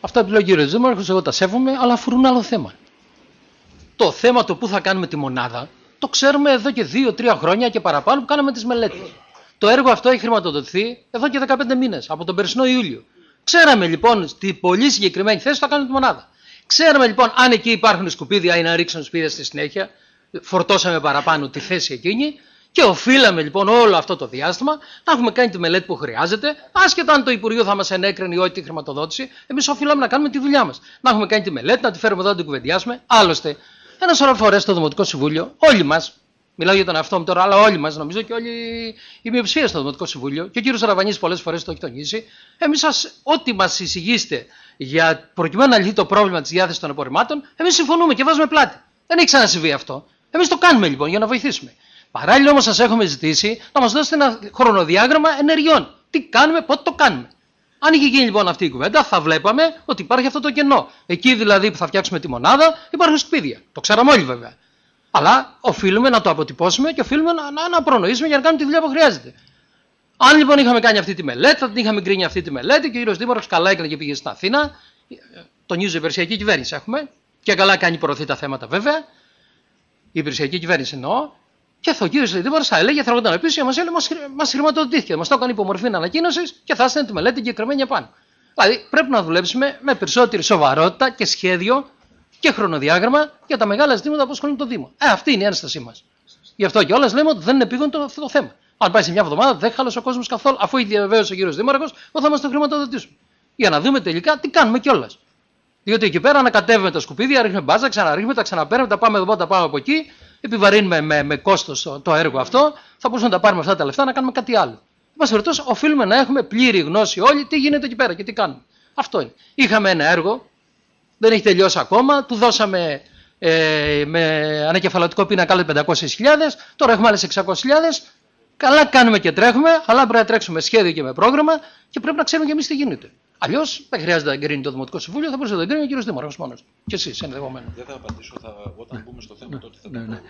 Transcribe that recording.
Αυτά που λέει ο κύριο Δήμαρχος, εγώ τα σέβομαι, αλλά αφορούν άλλο θέμα. Το θέμα το που θα κάνουμε τη μονάδα το ξέρουμε εδώ και 2-3 χρόνια και παραπάνω που κάναμε τις μελέτες. Το έργο αυτό έχει χρηματοδοτηθεί εδώ και 15 μήνες, από τον περσινό Ιούλιο. Ξέραμε λοιπόν στη πολύ συγκεκριμένη θέση θα κάνουμε τη μονάδα. Ξέραμε λοιπόν αν εκεί υπάρχουν σκουπίδια ή να ρίξουν σπίδια στη συνέχεια. Φορτώσαμε παραπάνω τη θέση εκείνη. Και οφείλαμε λοιπόν όλο αυτό το διάστημα να έχουμε κάνει τη μελέτη που χρειάζεται, άσχετα αν το Υπουργείο θα μας ενέκρινε ή όχι τη χρηματοδότηση, εμείς οφείλαμε να κάνουμε τη δουλειά μας. Να έχουμε κάνει τη μελέτη, να τη φέρουμε εδώ, να την κουβεντιάσουμε. Άλλωστε, ένα σωρό φορές στο Δημοτικό Συμβούλιο, όλοι μας, μιλάω για τον εαυτό μου τώρα, αλλά όλοι μας, νομίζω και όλοι η μειοψηφία στο Δημοτικό Συμβούλιο, και ο κύριος Ραβανής πολλές φορές το έχει τονίσει, εμείς ό,τι μας εισηγήσετε για προκειμένου να λυθεί το πρόβλημα της διάθεσης των απορριμμάτων, εμείς συμφωνούμε και βάζουμε πλάτη. Δεν έχει ξανασυμβεί αυτό. Εμείς το κάνουμε λοιπόν για να βοηθήσουμε. Παράλληλα όμως σας έχουμε ζητήσει να μας δώσετε ένα χρονοδιάγραμμα ενεργειών. Τι κάνουμε, πότε το κάνουμε. Αν είχε γίνει λοιπόν αυτή η κουβέντα, θα βλέπαμε ότι υπάρχει αυτό το κενό. Εκεί δηλαδή που θα φτιάξουμε τη μονάδα υπάρχουν σκουπίδια. Το ξέραμε όλοι βέβαια. Αλλά οφείλουμε να το αποτυπώσουμε και οφείλουμε να, να, να προνοήσουμε για να κάνουμε τη δουλειά που χρειάζεται. Αν λοιπόν είχαμε κάνει αυτή τη μελέτη, θα την είχαμε κρίνει αυτή τη μελέτη και ο κύριος Δήμαρχος καλά έκανε και πήγε στην Αθήνα. Τονίζω υπηρεσιακή κυβέρνηση έχουμε. Και καλά κάνει προωθεί τα θέματα βέβαια. Η υπηρεσιακή κυβέρνηση εννοώ. Και θα ο κύριος Δήμαρχο θα έλεγε, θα έρχονταν επίσης και μας έλεγε, μας χρηματοδοτήθηκε. Μας το έκανε υπό μορφή ανακοίνωσης και θα έστειλε τη μελέτη εγκεκριμένη επάνω. Δηλαδή πρέπει να δουλέψουμε με περισσότερη σοβαρότητα και σχέδιο και χρονοδιάγραμμα για τα μεγάλα ζητήματα που ασχολούν το Δήμο. Ε, αυτή είναι η ένστασή μας. Γι' αυτό κιόλα λέμε ότι δεν είναι επίγοντο αυτό το θέμα. Αν πάει σε μια εβδομάδα, δεν χάλασε ο κόσμος καθόλου, αφού ήδη διαβεβαίωσε ο κύριος Δήμαρχος ότι θα μας το χρηματοδοτήσουμε. Για να δούμε τελικά τι κάνουμε κιόλας. Διότι εκεί πέρα ανακατεύουμε τα σκουπίδια, ρίχνουμε μπάζα, ξαναρίχνουμε, τα ξαναπέρνουμε τα πάμε εδώ, τα πάμε από εκεί, επιβαρύνουμε με, με κόστος το, το έργο αυτό, θα μπορούσαμε να τα πάρουμε αυτά τα λεφτά να κάνουμε κάτι άλλο. Εν περιπτώσει, οφείλουμε να έχουμε πλήρη γνώση όλοι τι γίνεται εκεί πέρα και τι κάνουμε. Αυτό είναι. Είχαμε ένα έργο, δεν έχει τελειώσει ακόμα, του δώσαμε ε, με ανακεφαλωτικό πίνακα πίνακα άλλε 500.000, τώρα έχουμε άλλες 600.000. Καλά κάνουμε και τρέχουμε, αλλά πρέπει να τρέξουμε σχέδιο και με πρόγραμμα και πρέπει να ξέρουμε και εμείς τι γίνεται. Αλλιώς δεν χρειάζεται να εγκρίνει το Δημοτικό Συμβούλιο, θα μπορούσε να το εγκρίνει ο κ. Δήμαρχο μόνος. Και εσείς ενδεχομένως. Δεν θα απαντήσω, θα, όταν μπούμε στο θέμα ναι, τότε θα ναι, ναι.